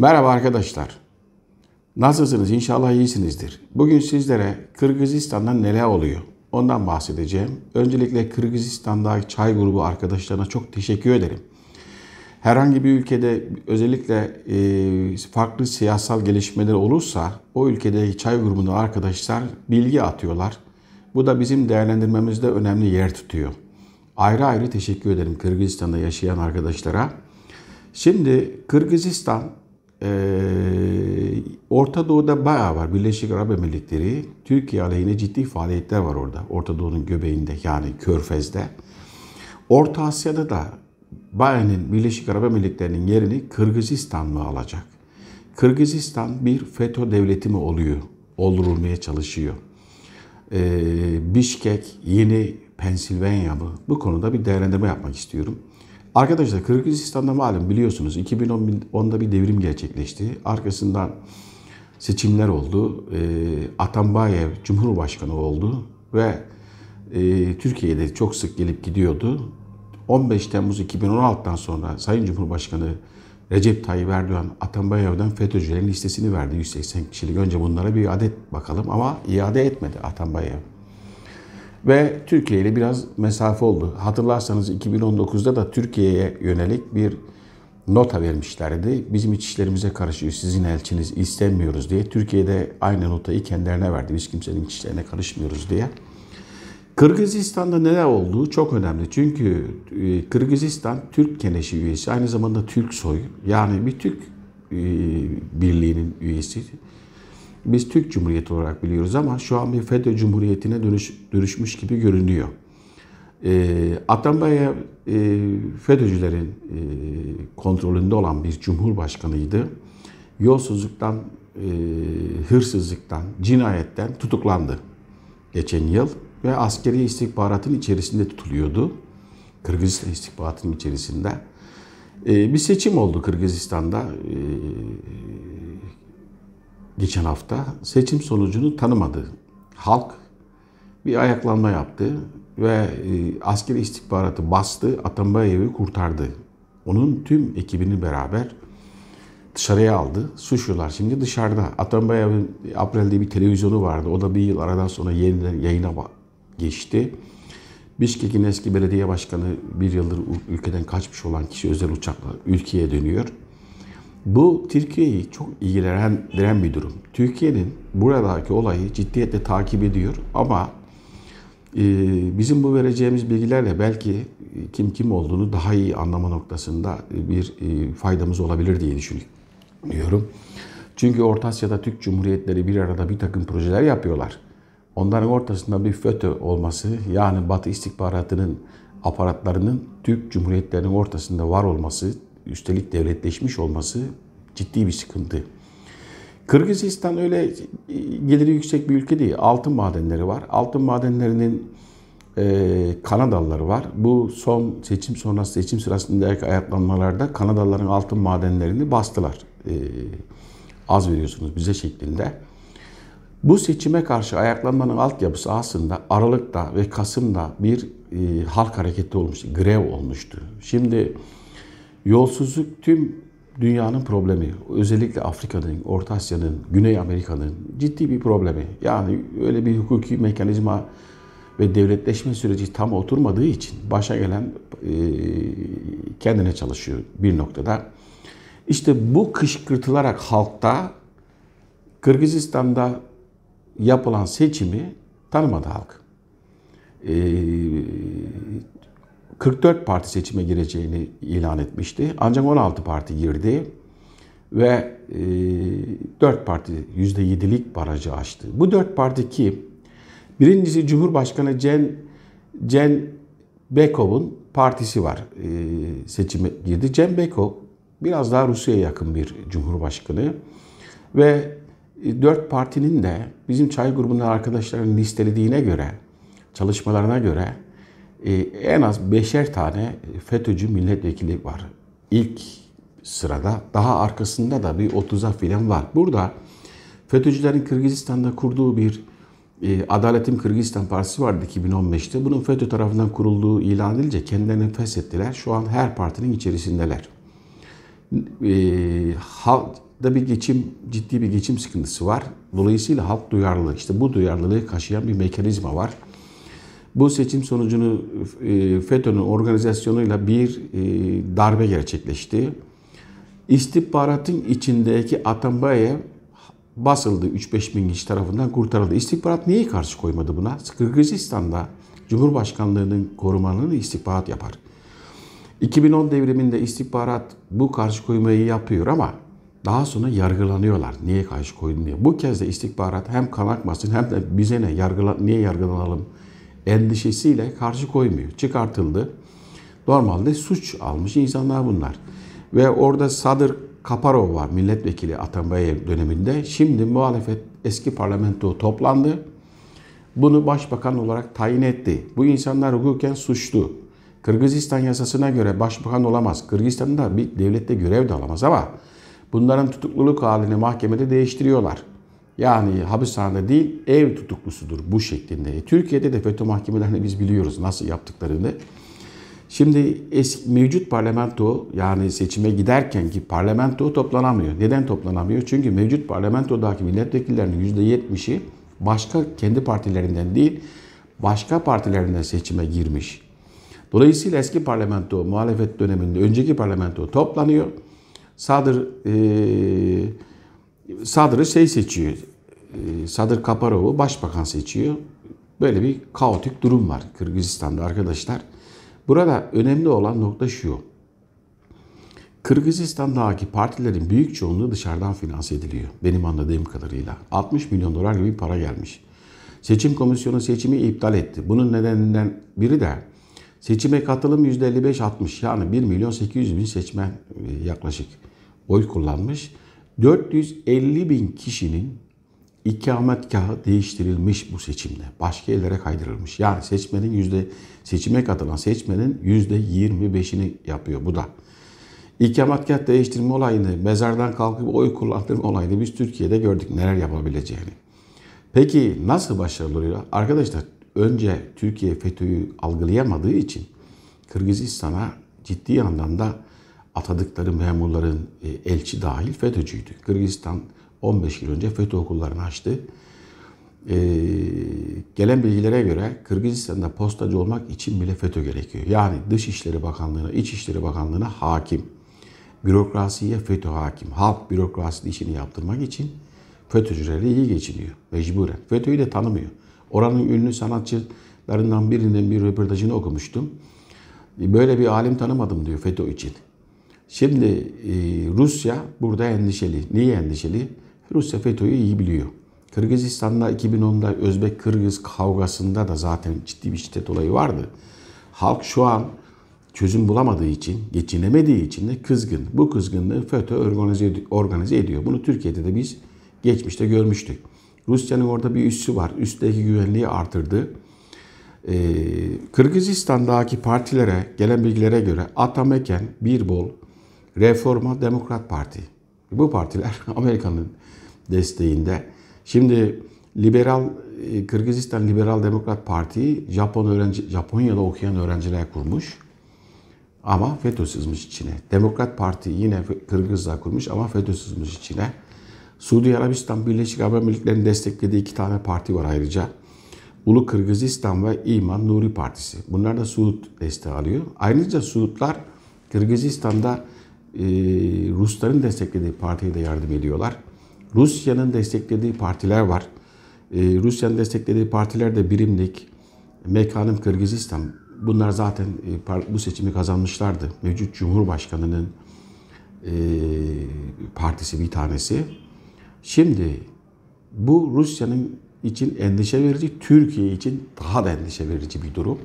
Merhaba arkadaşlar. Nasılsınız? İnşallah iyisinizdir. Bugün sizlere Kırgızistan'da neler oluyor? Ondan bahsedeceğim. Öncelikle Kırgızistan'da çay grubu arkadaşlarına çok teşekkür ederim. Herhangi bir ülkede özellikle e, farklı siyasal gelişmeler olursa o ülkede çay grubunda arkadaşlar bilgi atıyorlar. Bu da bizim değerlendirmemizde önemli yer tutuyor. Ayrı ayrı teşekkür ederim Kırgızistan'da yaşayan arkadaşlara. Şimdi Kırgızistan e, Orta Doğu'da bayağı var. Birleşik Arap Emirlikleri, Türkiye aleyhine ciddi faaliyetler var orada. Orta Doğu'nun göbeğinde yani Körfez'de. Orta Asya'da da bayanın Birleşik Arap Emirlikleri'nin yerini Kırgızistan mı alacak? Kırgızistan bir FETÖ devleti mi oluyor? Oldurulmaya çalışıyor. Ee, Bişkek, yeni Pensilvanya mı? Bu konuda bir değerlendirme yapmak istiyorum. Arkadaşlar Kırgızistan'da malum biliyorsunuz 2010'da bir devrim gerçekleşti. Arkasından seçimler oldu. E, Atambayev Cumhurbaşkanı oldu ve e, Türkiye'de çok sık gelip gidiyordu. 15 Temmuz 2016'dan sonra Sayın Cumhurbaşkanı Recep Tayyip Erdoğan Atambayev'den FETÖ'cülerin listesini verdi 180 kişilik. Önce bunlara bir adet bakalım ama iade etmedi Atambayev. Ve Türkiye ile biraz mesafe oldu. Hatırlarsanız 2019'da da Türkiye'ye yönelik bir nota vermişlerdi. Bizim iç işlerimize karışıyor, sizin elçiniz istemiyoruz diye. Türkiye'de aynı notayı kendilerine verdi. Biz kimsenin iç işlerine karışmıyoruz diye. Kırgızistan'da neler olduğu çok önemli. Çünkü e, Kırgızistan Türk Keneşi üyesi, aynı zamanda Türk soyu. Yani bir Türk e, Birliği'nin üyesi biz Türk Cumhuriyeti olarak biliyoruz ama şu an bir FETÖ Cumhuriyeti'ne dönüş, dönüşmüş gibi görünüyor. E, ee, Atambay'a e, FETÖ'cülerin e, kontrolünde olan bir cumhurbaşkanıydı. Yolsuzluktan, e, hırsızlıktan, cinayetten tutuklandı geçen yıl ve askeri istihbaratın içerisinde tutuluyordu. Kırgızistan istihbaratının içerisinde. E, bir seçim oldu Kırgızistan'da. E, geçen hafta seçim sonucunu tanımadı. Halk bir ayaklanma yaptı ve e, askeri istihbaratı bastı, Atambayev'i kurtardı. Onun tüm ekibini beraber dışarıya aldı. Suçlular şimdi dışarıda. Atambayev'in Aprel'de bir televizyonu vardı. O da bir yıl aradan sonra yeniden yayına geçti. Bişkek'in eski belediye başkanı bir yıldır ülkeden kaçmış olan kişi özel uçakla ülkeye dönüyor. Bu Türkiye'yi çok ilgilendiren bir durum. Türkiye'nin buradaki olayı ciddiyetle takip ediyor ama e, bizim bu vereceğimiz bilgilerle belki e, kim kim olduğunu daha iyi anlama noktasında e, bir faydamız olabilir diye düşünüyorum. Çünkü Orta Asya'da Türk Cumhuriyetleri bir arada bir takım projeler yapıyorlar. Onların ortasında bir FETÖ olması yani Batı istihbaratının aparatlarının Türk Cumhuriyetlerinin ortasında var olması üstelik devletleşmiş olması ciddi bir sıkıntı. Kırgızistan öyle e, geliri yüksek bir ülke değil. Altın madenleri var. Altın madenlerinin e, Kanadalıları var. Bu son seçim sonrası seçim sırasındaki ayaklanmalarda Kanadalıların altın madenlerini bastılar. E, az veriyorsunuz bize şeklinde. Bu seçime karşı ayaklanmanın altyapısı aslında Aralık'ta ve Kasım'da bir e, halk hareketi olmuştu, grev olmuştu. Şimdi Yolsuzluk tüm dünyanın problemi. Özellikle Afrika'nın, Orta Asya'nın, Güney Amerika'nın ciddi bir problemi. Yani öyle bir hukuki mekanizma ve devletleşme süreci tam oturmadığı için başa gelen e, kendine çalışıyor bir noktada. İşte bu kışkırtılarak halkta Kırgızistan'da yapılan seçimi tanımadı halk. E, 44 parti seçime gireceğini ilan etmişti. Ancak 16 parti girdi ve e, 4 parti %7'lik barajı aştı. Bu 4 parti ki birincisi Cumhurbaşkanı Cen, Cen Bekov'un partisi var. E, seçime girdi. Cem Bekov biraz daha Rusya'ya yakın bir cumhurbaşkanı ve e, dört partinin de bizim çay grubundan arkadaşların listelediğine göre, çalışmalarına göre ee, en az beşer tane FETÖ'cü milletvekili var. İlk sırada. Daha arkasında da bir 30'a filan var. Burada FETÖ'cülerin Kırgızistan'da kurduğu bir e, Adaletim Kırgızistan Partisi vardı 2015'te. Bunun FETÖ tarafından kurulduğu ilan edilince kendilerini feshettiler. Şu an her partinin içerisindeler. E, halkta bir geçim, ciddi bir geçim sıkıntısı var. Dolayısıyla halk duyarlı. İşte bu duyarlılığı kaşıyan bir mekanizma var. Bu seçim sonucunu e, FETÖ'nün organizasyonuyla bir e, darbe gerçekleşti. İstihbaratın içindeki Atamba'ya basıldı 3-5 bin kişi tarafından kurtarıldı. İstihbarat niye karşı koymadı buna? Kırgızistan'da Cumhurbaşkanlığının korumanını istihbarat yapar. 2010 devriminde istihbarat bu karşı koymayı yapıyor ama daha sonra yargılanıyorlar. Niye karşı koydun diye. Bu kez de istihbarat hem kanakmasın hem de bize ne yargıla, niye yargılanalım endişesiyle karşı koymuyor. Çıkartıldı. Normalde suç almış insanlar bunlar. Ve orada Sadır Kaparov var milletvekili Atambayev döneminde. Şimdi muhalefet eski parlamento toplandı. Bunu başbakan olarak tayin etti. Bu insanlar hukuken suçlu. Kırgızistan yasasına göre başbakan olamaz. Kırgızistan'da bir devlette görev de alamaz ama bunların tutukluluk halini mahkemede değiştiriyorlar. Yani hapishanede değil ev tutuklusudur bu şeklinde. E, Türkiye'de de FETÖ mahkemelerini biz biliyoruz nasıl yaptıklarını. Şimdi eski, mevcut parlamento yani seçime giderken ki parlamento toplanamıyor. Neden toplanamıyor? Çünkü mevcut parlamentodaki milletvekillerinin %70'i başka kendi partilerinden değil başka partilerinden seçime girmiş. Dolayısıyla eski parlamento muhalefet döneminde önceki parlamento toplanıyor. Sadır eee sadrı şey seçiyor. E, Sadır Kaparov'u başbakan seçiyor. Böyle bir kaotik durum var Kırgızistan'da arkadaşlar. Burada önemli olan nokta şu. Kırgızistan'daki partilerin büyük çoğunluğu dışarıdan finanse ediliyor. Benim anladığım kadarıyla. 60 milyon dolar gibi para gelmiş. Seçim komisyonu seçimi iptal etti. Bunun nedeninden biri de seçime katılım %55-60 yani 1 milyon 800 bin seçmen e, yaklaşık oy kullanmış. 450 bin kişinin ikametgahı değiştirilmiş bu seçimde. Başka yerlere kaydırılmış. Yani seçmenin yüzde seçime katılan seçmenin yüzde 25'ini yapıyor bu da. İkametgah değiştirme olayını, mezardan kalkıp oy kullandırma olayını biz Türkiye'de gördük neler yapabileceğini. Peki nasıl başarılı Arkadaşlar önce Türkiye FETÖ'yü algılayamadığı için Kırgızistan'a ciddi anlamda atadıkları memurların e, elçi dahil FETÖ'cüydü. Kırgızistan 15 yıl önce FETÖ okullarını açtı. E, gelen bilgilere göre Kırgızistan'da postacı olmak için bile FETÖ gerekiyor. Yani Dışişleri Bakanlığı'na, İçişleri Bakanlığı'na hakim. Bürokrasiye FETÖ hakim. Halk bürokrasi işini yaptırmak için FETÖ'cülerle iyi geçiniyor. Mecburen. FETÖ'yü de tanımıyor. Oranın ünlü sanatçılarından birinden bir röportajını okumuştum. E, böyle bir alim tanımadım diyor FETÖ için. Şimdi e, Rusya burada endişeli. Niye endişeli? Rusya FETÖ'yü iyi biliyor. Kırgızistan'da 2010'da Özbek-Kırgız kavgasında da zaten ciddi bir şiddet olayı vardı. Halk şu an çözüm bulamadığı için, geçinemediği için de kızgın. Bu kızgınlığı FETÖ organize, organize ediyor. Bunu Türkiye'de de biz geçmişte görmüştük. Rusya'nın orada bir üssü var. Üstteki güvenliği artırdı. Ee, Kırgızistan'daki partilere gelen bilgilere göre Atameken, Birbol, Reforma Demokrat Parti. Bu partiler Amerika'nın desteğinde. Şimdi liberal e, Kırgızistan Liberal Demokrat Parti, Japon öğrenci Japonya'da okuyan öğrenciler kurmuş. Ama FETÖ sızmış içine. Demokrat Parti yine Kırgızlar kurmuş ama FETÖ sızmış içine. Suudi Arabistan Birleşik Arap Emirlikleri'nin desteklediği iki tane parti var ayrıca. Ulu Kırgızistan ve İman Nuri Partisi. Bunlar da Suud desteği alıyor. Ayrıca Suudlar Kırgızistan'da ee, Rusların desteklediği partiye de yardım ediyorlar. Rusya'nın desteklediği partiler var. Ee, Rusya'nın desteklediği partiler de Birimlik, Mekanım Kırgızistan. Bunlar zaten e, bu seçimi kazanmışlardı. Mevcut Cumhurbaşkanı'nın e, partisi bir tanesi. Şimdi bu Rusya'nın için endişe verici, Türkiye için daha da endişe verici bir durum.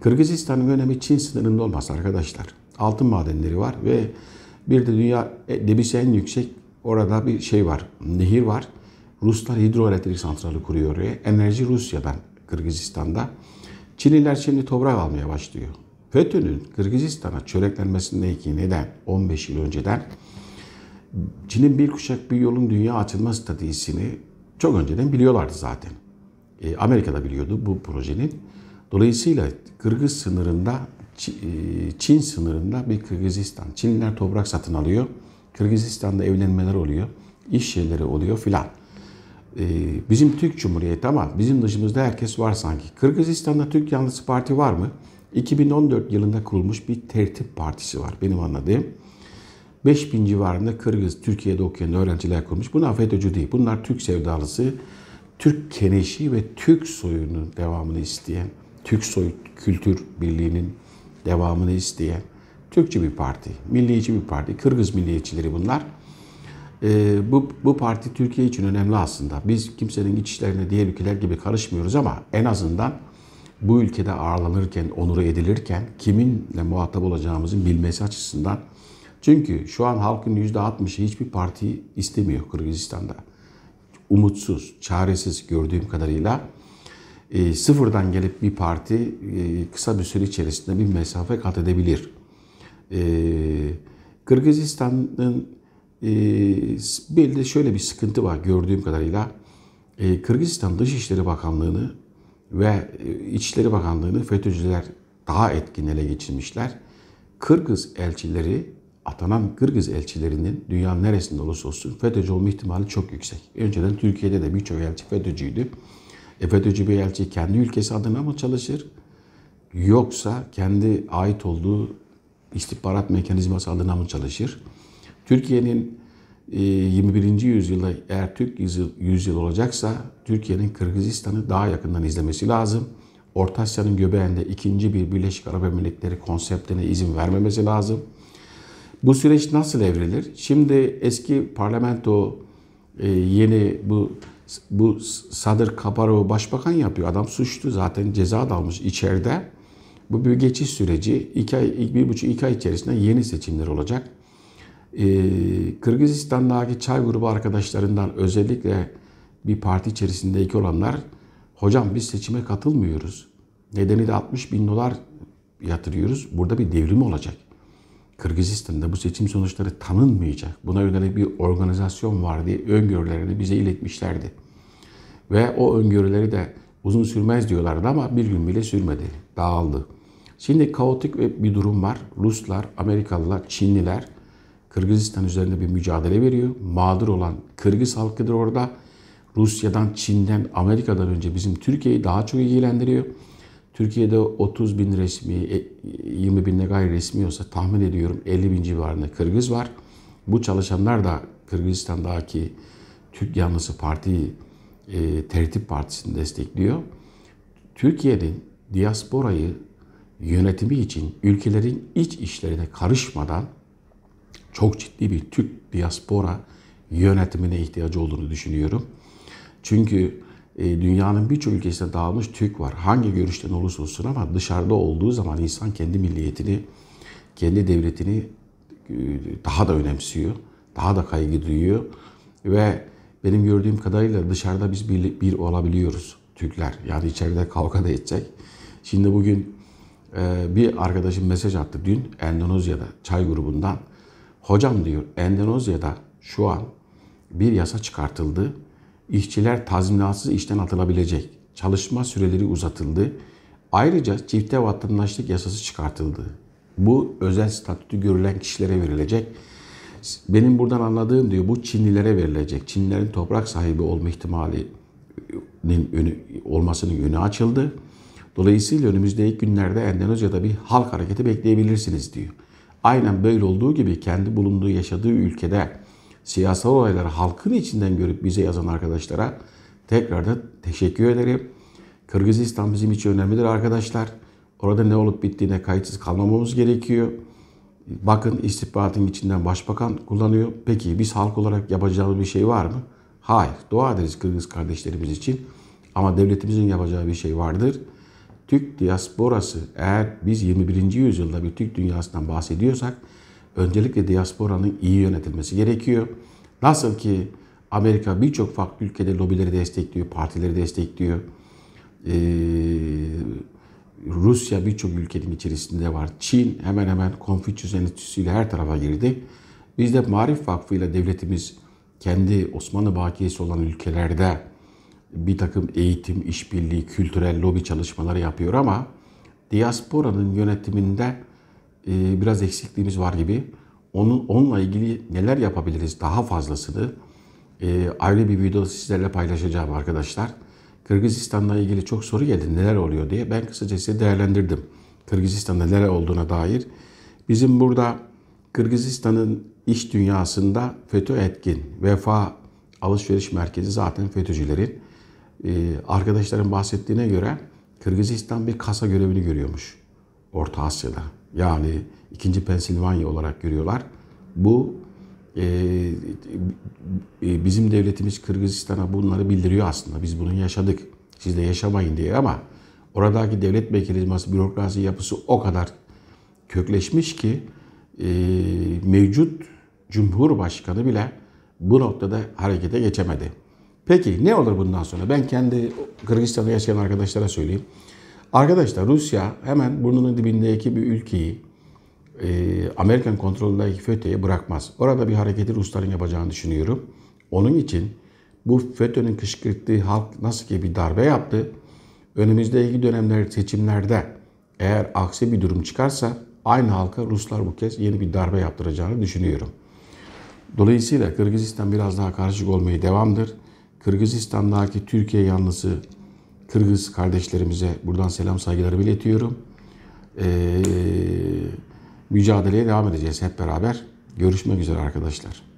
Kırgızistan'ın önemi Çin sınırında olmaz arkadaşlar altın madenleri var ve bir de dünya e, debisi en yüksek orada bir şey var, nehir var. Ruslar hidroelektrik santrali kuruyor oraya. Enerji Rusya'dan, Kırgızistan'da. Çinliler şimdi toprak almaya başlıyor. FETÖ'nün Kırgızistan'a çöreklenmesindeki neden 15 yıl önceden Çin'in bir kuşak bir yolun dünya açılma stratejisini çok önceden biliyorlardı zaten. E, Amerika'da biliyordu bu projenin. Dolayısıyla Kırgız sınırında e, Çin sınırında bir Kırgızistan. Çinliler toprak satın alıyor. Kırgızistan'da evlenmeler oluyor. iş yerleri oluyor filan. E, bizim Türk Cumhuriyeti ama bizim dışımızda herkes var sanki. Kırgızistan'da Türk Yanlısı Parti var mı? 2014 yılında kurulmuş bir tertip partisi var benim anladığım. 5000 civarında Kırgız, Türkiye'de okuyan öğrenciler kurmuş. Bunlar FETÖ'cü değil. Bunlar Türk sevdalısı, Türk keneşi ve Türk soyunun devamını isteyen, Türk soy kültür birliğinin devamını isteyen Türkçe bir parti, milliyetçi bir parti, Kırgız milliyetçileri bunlar. Ee, bu, bu parti Türkiye için önemli aslında. Biz kimsenin iç işlerine diğer ülkeler gibi karışmıyoruz ama en azından bu ülkede ağırlanırken, onuru edilirken kiminle muhatap olacağımızın bilmesi açısından. Çünkü şu an halkın %60'ı hiçbir parti istemiyor Kırgızistan'da. Umutsuz, çaresiz gördüğüm kadarıyla e, sıfırdan gelip bir parti e, kısa bir süre içerisinde bir mesafe kat edebilir. E, Kırgızistan'ın e, bir de şöyle bir sıkıntı var gördüğüm kadarıyla. E, Kırgızistan Dışişleri Bakanlığı'nı ve e, İçişleri Bakanlığı'nı FETÖ'cüler daha etkin ele geçirmişler. Kırgız elçileri, atanan Kırgız elçilerinin dünyanın neresinde olursa olsun FETÖ'cü olma ihtimali çok yüksek. Önceden Türkiye'de de birçok elçi FETÖ'cüydü. FETÖ'cü bir elçi kendi ülkesi adına mı çalışır? Yoksa kendi ait olduğu istihbarat mekanizması adına mı çalışır? Türkiye'nin 21. E, yüzyılda eğer Türk yüzyıl olacaksa Türkiye'nin Kırgızistan'ı daha yakından izlemesi lazım. Orta Asya'nın göbeğinde ikinci bir Birleşik Arap Emirlikleri konseptine izin vermemesi lazım. Bu süreç nasıl evrilir? Şimdi eski parlamento e, yeni bu bu Sadır Kabarov'u başbakan yapıyor. Adam suçlu zaten ceza da almış içeride. Bu bir geçiş süreci. İki ay, bir buçuk iki ay içerisinde yeni seçimler olacak. Ee, Kırgızistan'daki çay grubu arkadaşlarından özellikle bir parti içerisindeki olanlar hocam biz seçime katılmıyoruz. Nedeni de 60 bin dolar yatırıyoruz. Burada bir devrim olacak. Kırgızistan'da bu seçim sonuçları tanınmayacak. Buna yönelik bir organizasyon var diye öngörülerini bize iletmişlerdi. Ve o öngörüleri de uzun sürmez diyorlardı ama bir gün bile sürmedi. Dağıldı. Şimdi kaotik bir durum var. Ruslar, Amerikalılar, Çinliler Kırgızistan üzerinde bir mücadele veriyor. Mağdur olan Kırgız halkıdır orada. Rusya'dan, Çin'den, Amerika'dan önce bizim Türkiye'yi daha çok ilgilendiriyor. Türkiye'de 30 bin resmi, 20 e, bin de gayri resmi olsa tahmin ediyorum 50 bin civarında Kırgız var. Bu çalışanlar da Kırgızistan'daki Türk yanlısı partiyi e, Tertip Partisi'ni destekliyor. Türkiye'nin diasporayı yönetimi için ülkelerin iç işlerine karışmadan çok ciddi bir Türk diaspora yönetimine ihtiyacı olduğunu düşünüyorum. Çünkü e, dünyanın birçok ülkesinde dağılmış Türk var. Hangi görüşten olursa olsun ama dışarıda olduğu zaman insan kendi milliyetini, kendi devletini e, daha da önemsiyor. Daha da kaygı duyuyor. Ve benim gördüğüm kadarıyla dışarıda biz bir, bir olabiliyoruz Türkler. Yani içeride kavga da edecek. Şimdi bugün e, bir arkadaşım mesaj attı dün Endonezya'da çay grubundan. Hocam diyor Endonezya'da şu an bir yasa çıkartıldı İşçiler tazminatsız işten atılabilecek. Çalışma süreleri uzatıldı. Ayrıca çifte vatandaşlık yasası çıkartıldı. Bu özel statüdü görülen kişilere verilecek. Benim buradan anladığım diyor bu Çinlilere verilecek. Çinlilerin toprak sahibi olma ihtimalinin önü, olmasının önü açıldı. Dolayısıyla önümüzdeki günlerde Endonezya'da bir halk hareketi bekleyebilirsiniz diyor. Aynen böyle olduğu gibi kendi bulunduğu yaşadığı ülkede siyasal olayları halkın içinden görüp bize yazan arkadaşlara tekrar da teşekkür ederim. Kırgızistan bizim için önemlidir arkadaşlar. Orada ne olup bittiğine kayıtsız kalmamamız gerekiyor. Bakın istihbaratın içinden başbakan kullanıyor. Peki biz halk olarak yapacağımız bir şey var mı? Hayır. Dua ederiz Kırgız kardeşlerimiz için. Ama devletimizin yapacağı bir şey vardır. Türk diasporası eğer biz 21. yüzyılda bir Türk dünyasından bahsediyorsak öncelikle diasporanın iyi yönetilmesi gerekiyor. Nasıl ki Amerika birçok farklı ülkede lobileri destekliyor, partileri destekliyor. Ee, Rusya birçok ülkenin içerisinde var. Çin hemen hemen Konfüçyüs Enstitüsü'yle her tarafa girdi. Biz de Marif Vakfı ile devletimiz kendi Osmanlı bakiyesi olan ülkelerde bir takım eğitim, işbirliği, kültürel lobi çalışmaları yapıyor ama diasporanın yönetiminde e, biraz eksikliğimiz var gibi. Onun, onunla ilgili neler yapabiliriz daha fazlasını e, ayrı bir video sizlerle paylaşacağım arkadaşlar. Kırgızistan'la ilgili çok soru geldi neler oluyor diye. Ben kısaca size değerlendirdim. Kırgızistan'da neler olduğuna dair. Bizim burada Kırgızistan'ın iş dünyasında FETÖ etkin. Vefa alışveriş merkezi zaten FETÖ'cülerin. Ee, arkadaşların bahsettiğine göre Kırgızistan bir kasa görevini görüyormuş Orta Asya'da yani ikinci Pensilvanya olarak görüyorlar. Bu e, e, bizim devletimiz Kırgızistan'a bunları bildiriyor aslında. Biz bunu yaşadık. Siz de yaşamayın diye ama oradaki devlet mekanizması, bürokrasi yapısı o kadar kökleşmiş ki e, mevcut Cumhurbaşkanı bile bu noktada harekete geçemedi. Peki ne olur bundan sonra? Ben kendi Kırgızistan'da yaşayan arkadaşlara söyleyeyim. Arkadaşlar Rusya hemen burnunun dibindeki bir ülkeyi e, Amerikan kontrolündeki FETÖ'ye bırakmaz. Orada bir hareketi Rusların yapacağını düşünüyorum. Onun için bu FETÖ'nün kışkırttığı halk nasıl ki bir darbe yaptı, önümüzdeki dönemler seçimlerde eğer aksi bir durum çıkarsa aynı halka Ruslar bu kez yeni bir darbe yaptıracağını düşünüyorum. Dolayısıyla Kırgızistan biraz daha karışık olmaya devamdır. Kırgızistan'daki Türkiye yanlısı Kırgız kardeşlerimize buradan selam saygıları iletiyorum. Ee, mücadeleye devam edeceğiz hep beraber. Görüşmek üzere arkadaşlar.